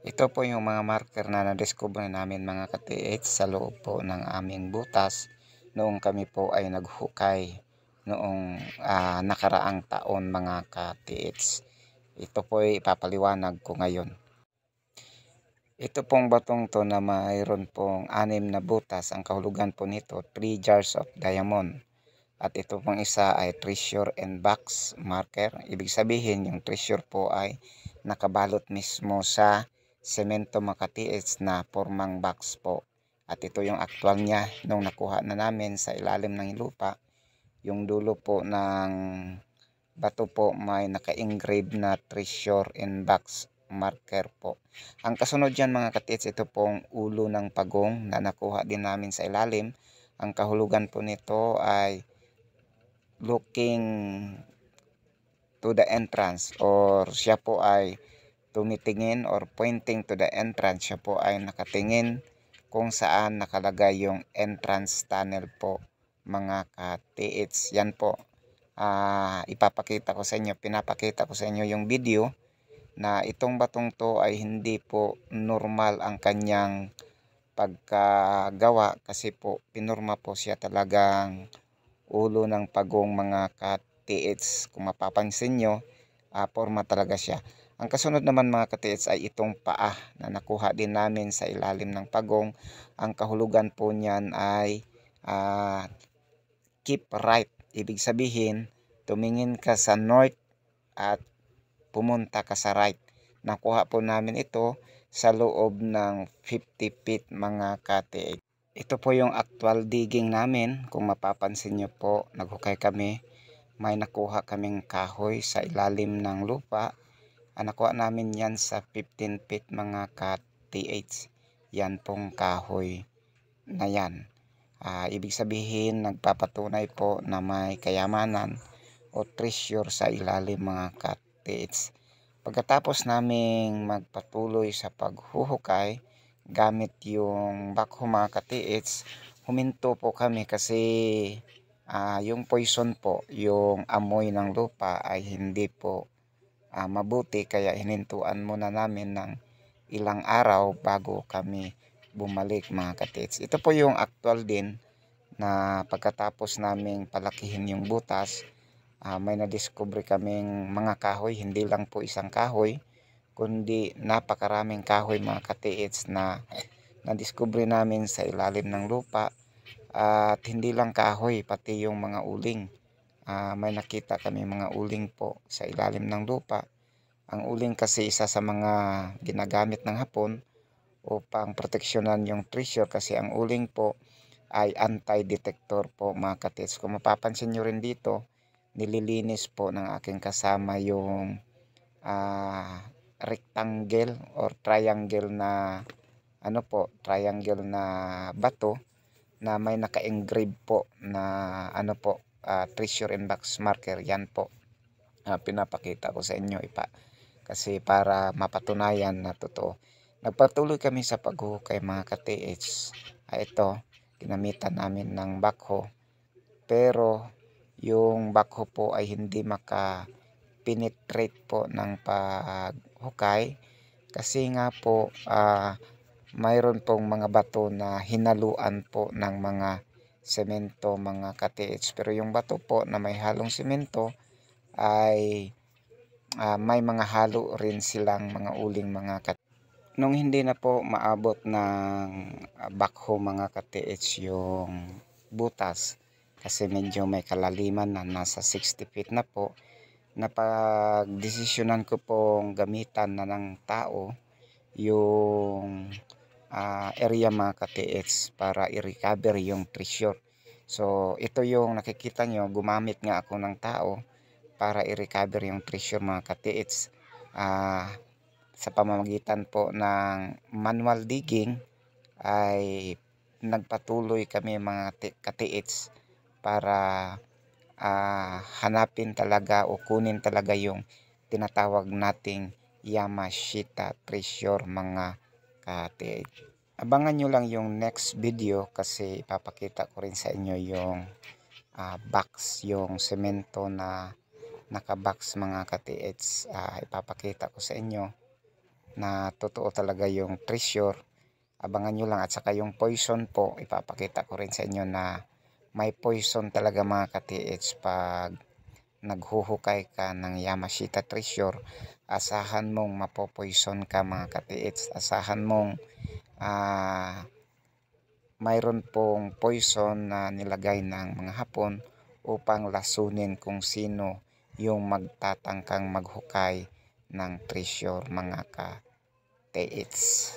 Ito po yung mga marker na na-discover namin mga ka-TH sa loob po ng aming butas noong kami po ay naghukay noong uh, nakaraang taon mga ka-TH. Ito po ay ipapaliwanag ko ngayon. Ito pong batong to na mayroon pong anim na butas. Ang kahulugan po nito, 3 jars of diamond. At ito pong isa ay treasure and box marker. Ibig sabihin yung treasure po ay nakabalot mismo sa Semento Makati it's na formang box po. At ito yung actual niya nung nakuha na namin sa ilalim ng lupa. Yung dulo po ng bato po may naka-engrave na treasure in box marker po. Ang kasunod yan mga katits, ito pong ulo ng pagong na nakuha din namin sa ilalim. Ang kahulugan po nito ay looking to the entrance or siya po ay tumitingin or pointing to the entrance. Siya po ay nakatingin kung saan nakalagay yung entrance tunnel po mga ka-TH. Yan po. Uh, ipapakita ko sa inyo, pinapakita ko sa inyo yung video na itong batong to ay hindi po normal ang kanyang pagkagawa kasi po pinorma po siya talagang ulo ng pagong mga ka-TH. Kung mapapansin nyo, uh, ah, forma talaga siya. Ang kasunod naman mga katiits ay itong paa na nakuha din namin sa ilalim ng pagong. Ang kahulugan po niyan ay uh, keep right. Ibig sabihin, tumingin ka sa north at pumunta ka sa right. Nakuha po namin ito sa loob ng 50 feet mga katiits. Ito po yung actual digging namin. Kung mapapansin nyo po, naghukay kami. May nakuha kaming kahoy sa ilalim ng lupa Ah, nakuha namin yan sa 15 feet mga ka-TH. Yan pong kahoy na yan. Ah, ibig sabihin nagpapatunay po na may kayamanan o treasure sa ilalim mga ka-TH. Pagkatapos naming magpatuloy sa paghuhukay gamit yung backhoe mga ka-TH, huminto po kami kasi uh, yung poison po, yung amoy ng lupa ay hindi po uh, mabuti kaya hinintuan muna namin ng ilang araw bago kami bumalik mga katits. Ito po yung actual din na pagkatapos naming palakihin yung butas uh, may nadiskubre kaming mga kahoy hindi lang po isang kahoy kundi napakaraming kahoy mga katits na nadiskubre namin sa ilalim ng lupa uh, at hindi lang kahoy pati yung mga uling uh, may nakita kami mga uling po sa ilalim ng lupa. Ang uling kasi isa sa mga ginagamit ng hapon upang proteksyonan yung treasure kasi ang uling po ay anti-detector po mga katits. Kung mapapansin nyo rin dito, nililinis po ng aking kasama yung uh, rectangle or triangle na ano po, triangle na bato na may naka-engrave po na ano po, uh, treasure inbox marker yan po uh, pinapakita ko sa inyo ipa kasi para mapatunayan na totoo nagpatuloy kami sa paghuhukay mga ka-TH uh, ah, ito ginamitan namin ng bakho pero yung bakho po ay hindi maka penetrate po ng paghukay kasi nga po uh, mayroon pong mga bato na hinaluan po ng mga semento mga katiits. Pero yung bato po na may halong semento ay uh, may mga halo rin silang mga uling mga katiits. Nung hindi na po maabot ng bakho mga katiits yung butas kasi medyo may kalaliman na nasa 60 feet na po napagdesisyonan ko pong gamitan na ng tao yung uh, area mga ka-TH para i-recover yung treasure. So, ito yung nakikita nyo, gumamit nga ako ng tao para i-recover yung treasure mga ka-TH. Uh, ah, sa pamamagitan po ng manual digging ay nagpatuloy kami mga ka-TH para uh, hanapin talaga o kunin talaga yung tinatawag nating Yamashita treasure mga cottage. Abangan nyo lang yung next video kasi ipapakita ko rin sa inyo yung uh, box, yung semento na nakabox mga ka Uh, ah, ipapakita ko sa inyo na totoo talaga yung treasure. Abangan nyo lang at saka yung poison po, ipapakita ko rin sa inyo na may poison talaga mga ka pag naghuhukay ka ng Yamashita treasure, asahan mong mapopoison ka mga katiits. Asahan mong uh, mayroon pong poison na nilagay ng mga hapon upang lasunin kung sino yung magtatangkang maghukay ng treasure mga katiits.